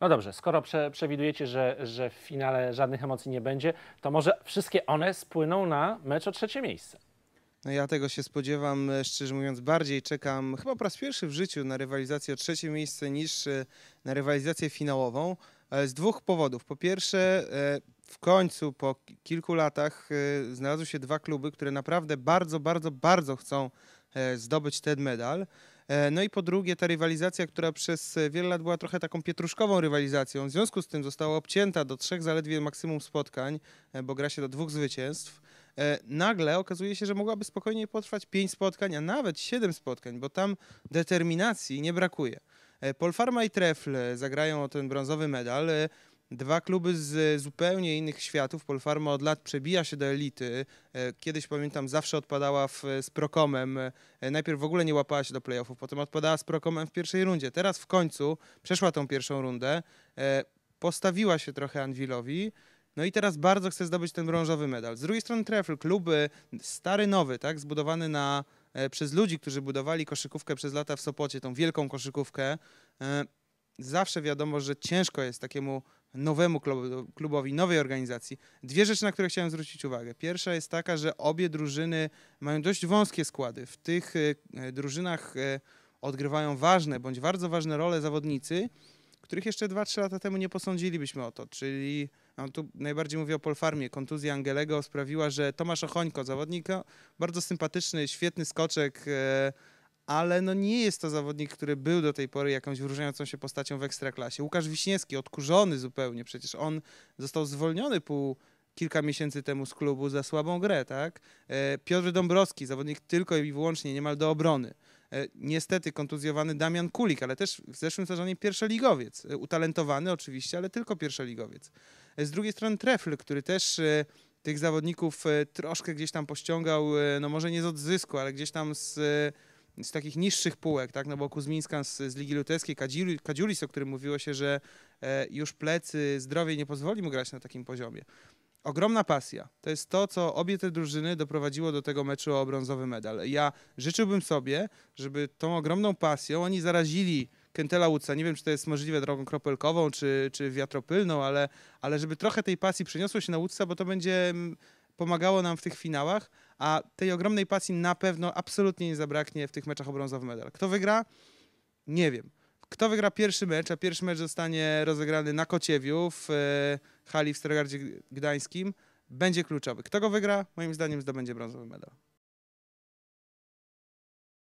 No dobrze, skoro prze, przewidujecie, że, że w finale żadnych emocji nie będzie, to może wszystkie one spłyną na mecz o trzecie miejsce. No ja tego się spodziewam, e, szczerze mówiąc, bardziej czekam chyba po raz pierwszy w życiu na rywalizację o trzecie miejsce niż e, na rywalizację finałową. Z dwóch powodów. Po pierwsze, e, w końcu po kilku latach znalazły się dwa kluby, które naprawdę bardzo, bardzo, bardzo chcą zdobyć ten medal. E, no i po drugie ta rywalizacja, która przez e, wiele lat była trochę taką pietruszkową rywalizacją, w związku z tym została obcięta do trzech zaledwie maksimum spotkań, e, bo gra się do dwóch zwycięstw nagle okazuje się, że mogłaby spokojnie potrwać pięć spotkań, a nawet siedem spotkań, bo tam determinacji nie brakuje. Polfarma i Trefl zagrają o ten brązowy medal. Dwa kluby z zupełnie innych światów. Polfarma od lat przebija się do elity. E, kiedyś pamiętam, zawsze odpadała w, z Prokomem. E, najpierw w ogóle nie łapała się do playoffów, potem odpadała z Prokomem w pierwszej rundzie. Teraz w końcu przeszła tą pierwszą rundę, e, postawiła się trochę Anwilowi. No i teraz bardzo chce zdobyć ten brązowy medal. Z drugiej strony Trefl, kluby stary, nowy, tak, zbudowany na, przez ludzi, którzy budowali koszykówkę przez lata w Sopocie, tą wielką koszykówkę zawsze wiadomo, że ciężko jest takiemu nowemu klubowi, nowej organizacji. Dwie rzeczy, na które chciałem zwrócić uwagę. Pierwsza jest taka, że obie drużyny mają dość wąskie składy. W tych e, e, drużynach e, odgrywają ważne bądź bardzo ważne role zawodnicy, których jeszcze 2-3 lata temu nie posądzilibyśmy o to. Czyli no, tu najbardziej mówię o Polfarmie. Kontuzja Angelego sprawiła, że Tomasz Ochońko, zawodnik no, bardzo sympatyczny, świetny skoczek, e, ale no nie jest to zawodnik, który był do tej pory jakąś wyróżniającą się postacią w Ekstraklasie. Łukasz Wiśniewski, odkurzony zupełnie, przecież on został zwolniony pół kilka miesięcy temu z klubu za słabą grę, tak? E, Piotr Dąbrowski, zawodnik tylko i wyłącznie niemal do obrony. E, niestety kontuzjowany Damian Kulik, ale też w zeszłym sezonie pierwszoligowiec. E, utalentowany oczywiście, ale tylko pierwszoligowiec. Z drugiej strony Trefl, który też tych zawodników troszkę gdzieś tam pościągał, no może nie z odzysku, ale gdzieś tam z z takich niższych półek, tak, no bo Kuzmińska z, z Ligi Lutewskiej, Kadziulis, o którym mówiło się, że e, już plecy, zdrowie nie pozwoli mu grać na takim poziomie. Ogromna pasja. To jest to, co obie te drużyny doprowadziło do tego meczu o brązowy medal. Ja życzyłbym sobie, żeby tą ogromną pasją oni zarazili Kentela Woodsa. Nie wiem, czy to jest możliwe drogą kropelkową, czy, czy wiatropylną, ale, ale żeby trochę tej pasji przeniosło się na Woodsa, bo to będzie mm, pomagało nam w tych finałach, a tej ogromnej pasji na pewno absolutnie nie zabraknie w tych meczach o brązowy medal. Kto wygra? Nie wiem. Kto wygra pierwszy mecz, a pierwszy mecz zostanie rozegrany na Kociewiu w e, hali w Stargardzie Gdańskim, będzie kluczowy. Kto go wygra? Moim zdaniem zdobędzie brązowy medal.